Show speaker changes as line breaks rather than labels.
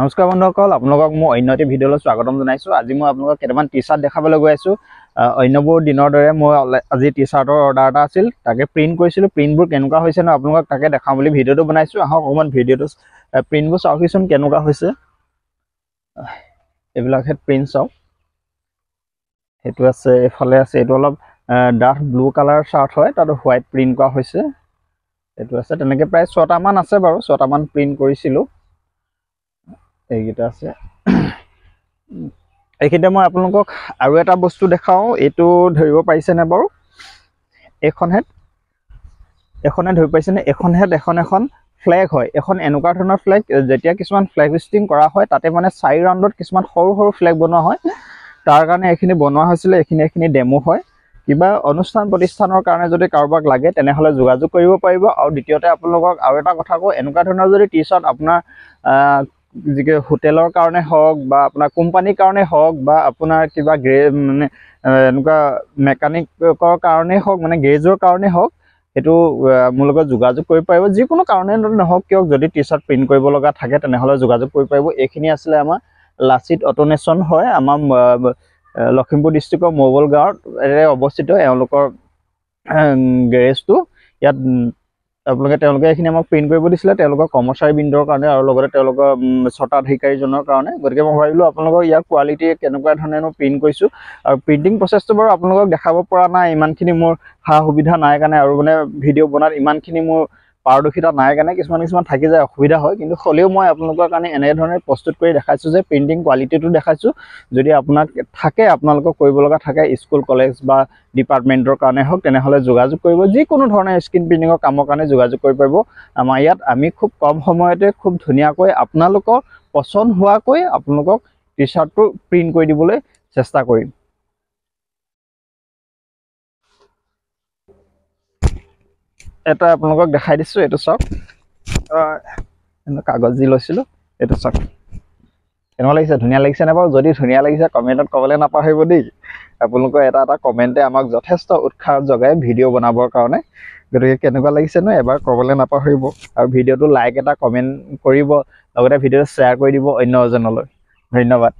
নমস্কাৰ বন্ধুসকল আপোনালোকক মই অন্য এটি ভিডিঅ'লৈ স্বাগতম জনাইছোঁ আজি মই আপোনালোকক কেইটামান টি চাৰ্ট দেখাবলৈ গৈ আছোঁ অন্যবোৰ দিনৰ দৰে মই আজি টি চাৰ্টৰ অৰ্ডাৰ এটা আছিল তাকে প্ৰিণ্ট কৰিছিলোঁ প্ৰিণ্টবোৰ কেনেকুৱা হৈছে ন আপোনালোকক তাকে দেখাওঁ বুলি ভিডিঅ'টো বনাইছোঁ আহক অকণমান ভিডিঅ'টো প্ৰিণ্টবোৰ চাওকচোন কেনেকুৱা হৈছে এইবিলাক হেড প্ৰিণ্ট চাওক সেইটো আছে এইফালে আছে এইটো অলপ ডাঠ ব্লু কালাৰ চাৰ্ট হয় তাতো হোৱাইট প্ৰিণ্ট কৰা হৈছে এইটো আছে তেনেকৈ প্ৰায় ছটামান আছে বাৰু ছটামান প্ৰিণ্ট কৰিছিলোঁ এইকেইটা আছে এইকেইটা মই আপোনালোকক আৰু এটা বস্তু দেখাওঁ এইটো ধৰিব পাৰিছেনে বাৰু এখন হেড এখনে ধৰিব পাৰিছেনে এখন হেড এখন এখন ফ্লেগ হয় এখন এনেকুৱা ধৰণৰ ফ্লেগ যেতিয়া কিছুমান ফ্লেগ হিষ্টিং কৰা হয় তাতে মানে চাৰি ৰাউণ্ডত কিছুমান সৰু সৰু ফ্লেগ বনোৱা হয় তাৰ কাৰণে এইখিনি বনোৱা হৈছিলে এইখিনি এইখিনি ডেমো হয় কিবা অনুষ্ঠান প্ৰতিষ্ঠানৰ কাৰণে যদি কাৰোবাক লাগে তেনেহ'লে যোগাযোগ কৰিব পাৰিব আৰু দ্বিতীয়তে আপোনালোকক আৰু এটা কথা কওঁ এনেকুৱা ধৰণৰ যদি টি শ্বাৰ্ট আপোনাৰ হোটেলৰ কাৰণে হওক বা আপোনাৰ কোম্পানীৰ কাৰণে হওক বা আপোনাৰ কিবা গ্ৰে মানে এনেকুৱা মেকানিকৰ কাৰণেই হওক মানে গেজৰ কাৰণেই হওক সেইটো মোৰ লগত যোগাযোগ কৰিব পাৰিব যিকোনো কাৰণে নহওক কিয় যদি টি শ্বাৰ্ট প্ৰিণ্ট কৰিব লগা থাকে তেনেহ'লে যোগাযোগ কৰিব পাৰিব এইখিনি আছিলে আমাৰ লাচিত অট'নেশ্যন হয় আমাৰ লখিমপুৰ ডিষ্ট্ৰিক্টৰ মৌবল গাঁৱত অৱস্থিত এওঁলোকৰ গেৰেজটো ইয়াত আপোনালোকে তেওঁলোকে এইখিনি আমাক প্ৰিণ্ট কৰিব দিছিলে তেওঁলোকৰ কৰ্মচাৰী বৃন্দৰ কাৰণে আৰু লগতে তেওঁলোকৰ স্বতাধিকাৰীজনৰ কাৰণে গতিকে মই ভাবিলোঁ আপোনালোকৰ ইয়াৰ কোৱালিটি কেনেকুৱা ধৰণে মই প্ৰিণ্ট কৰিছোঁ আৰু প্ৰিণ্টিং প্ৰচেছটো বাৰু আপোনালোকক দেখাব পৰা নাই ইমানখিনি মোৰ সা সুবিধা নাই কাৰণে আৰু মানে ভিডিঅ' বনাত ইমানখিনি মোৰ পাৰদৰ্শিতা নাই কাৰণে কিছুমান কিছুমান থাকি যায় অসুবিধা হয় কিন্তু হ'লেও মই আপোনালোকৰ কাৰণে এনেধৰণে প্ৰস্তুত কৰি দেখাইছোঁ যে প্ৰিণ্টিং কোৱালিটিটো দেখাইছোঁ যদি আপোনাক থাকে আপোনালোকক কৰিব লগা থাকে স্কুল কলেজ বা ডিপাৰ্টমেণ্টৰ কাৰণে হওক তেনেহ'লে যোগাযোগ কৰিব যিকোনো ধৰণে স্ক্ৰীণ প্ৰিণ্টিঙৰ কামৰ কাৰণে যোগাযোগ কৰিব পাৰিব আমাৰ ইয়াত আমি খুব কম সময়তে খুব ধুনীয়াকৈ আপোনালোকৰ পচন্দ হোৱাকৈ আপোনালোকক টি চাৰ্টটো প্ৰিণ্ট কৰি দিবলৈ চেষ্টা কৰিম এটা আপোনালোকক দেখাই দিছোঁ এইটো চাওক কাগজ দি লৈছিলোঁ এইটো চাওক কেনেকুৱা লাগিছে ধুনীয়া লাগিছেনে বাৰু যদি ধুনীয়া লাগিছে কমেণ্টত ক'বলৈ নাপাহৰিব দেই আপোনালোকৰ এটা এটা কমেণ্টে আমাক যথেষ্ট উৎসাহ জগাই ভিডিঅ' বনাবৰ কাৰণে গতিকে কেনেকুৱা লাগিছেনো এবাৰ ক'বলৈ নাপাহৰিব আৰু ভিডিঅ'টো লাইক এটা কমেণ্ট কৰিব লগতে ভিডিঅ'টো শ্বেয়াৰ কৰি দিব অন্য এজনলৈ ধন্যবাদ